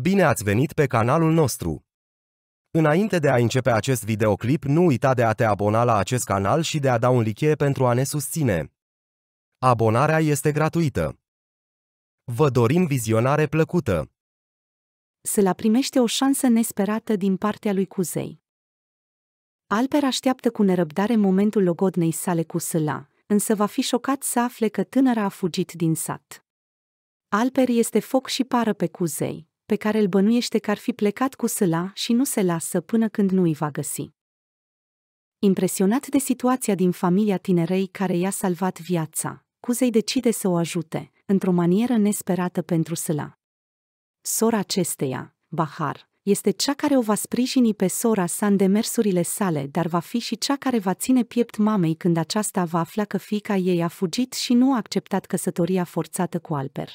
Bine ați venit pe canalul nostru! Înainte de a începe acest videoclip, nu uita de a te abona la acest canal și de a da un like pentru a ne susține. Abonarea este gratuită. Vă dorim vizionare plăcută! Se la primește o șansă nesperată din partea lui Cuzei. Alper așteaptă cu nerăbdare momentul logodnei sale cu Sâla, însă va fi șocat să afle că tânăra a fugit din sat. Alper este foc și pară pe Cuzei, pe care îl bănuiește că ar fi plecat cu sâla și nu se lasă până când nu îi va găsi. Impresionat de situația din familia tinerei care i-a salvat viața, Cuzei decide să o ajute, într-o manieră nesperată pentru sâla. Sora acesteia, Bahar, este cea care o va sprijini pe sora sa în demersurile sale, dar va fi și cea care va ține piept mamei când aceasta va afla că fica ei a fugit și nu a acceptat căsătoria forțată cu Alper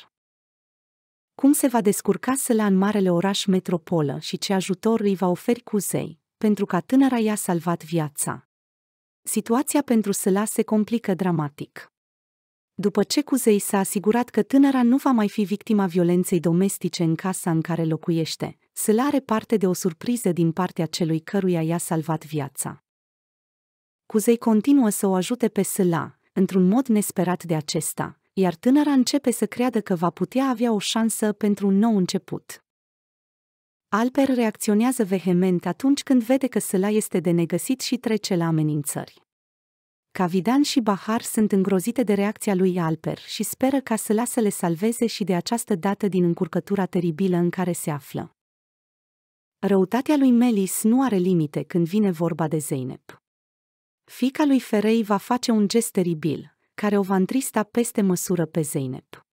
cum se va descurca Săla în marele oraș metropolă și ce ajutor îi va oferi Cuzei, pentru ca tânăra i-a salvat viața. Situația pentru Sela se complică dramatic. După ce Cuzei s-a asigurat că tânăra nu va mai fi victima violenței domestice în casa în care locuiește, Sela are parte de o surpriză din partea celui căruia i-a salvat viața. Cuzei continuă să o ajute pe Sela, într-un mod nesperat de acesta, iar tânăra începe să creadă că va putea avea o șansă pentru un nou început. Alper reacționează vehement atunci când vede că Săla este de negăsit și trece la amenințări. Cavidan și Bahar sunt îngrozite de reacția lui Alper și speră ca Săla să le salveze și de această dată din încurcătura teribilă în care se află. Răutatea lui Melis nu are limite când vine vorba de Zeynep. Fica lui Ferei va face un gest teribil care o va întrista peste măsură pe Zeynep.